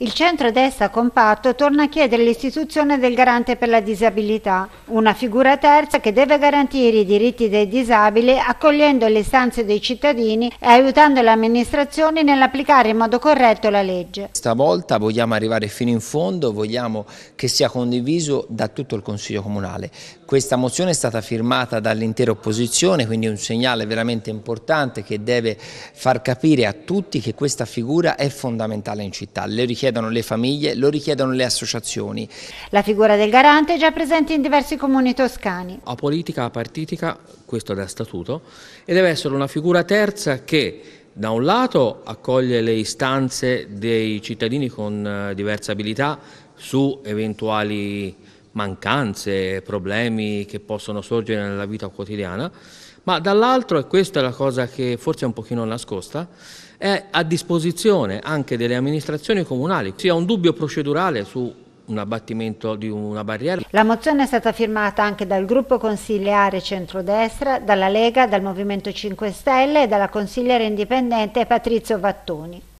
Il centro-destra compatto torna a chiedere l'istituzione del garante per la disabilità, una figura terza che deve garantire i diritti dei disabili accogliendo le istanze dei cittadini e aiutando le amministrazioni nell'applicare in modo corretto la legge. Stavolta vogliamo arrivare fino in fondo, vogliamo che sia condiviso da tutto il Consiglio Comunale. Questa mozione è stata firmata dall'intera opposizione, quindi un segnale veramente importante che deve far capire a tutti che questa figura è fondamentale in città. Le richieste richiedono le famiglie, lo richiedono le associazioni. La figura del garante è già presente in diversi comuni toscani. A politica, a partitica, questo è da statuto, e deve essere una figura terza che da un lato accoglie le istanze dei cittadini con eh, diverse abilità su eventuali mancanze, problemi che possono sorgere nella vita quotidiana, ma dall'altro, e questa è la cosa che forse è un pochino nascosta, è a disposizione anche delle amministrazioni comunali, sia un dubbio procedurale su un abbattimento di una barriera. La mozione è stata firmata anche dal gruppo consigliare centrodestra, dalla Lega, dal Movimento 5 Stelle e dalla consigliera indipendente Patrizio Vattoni.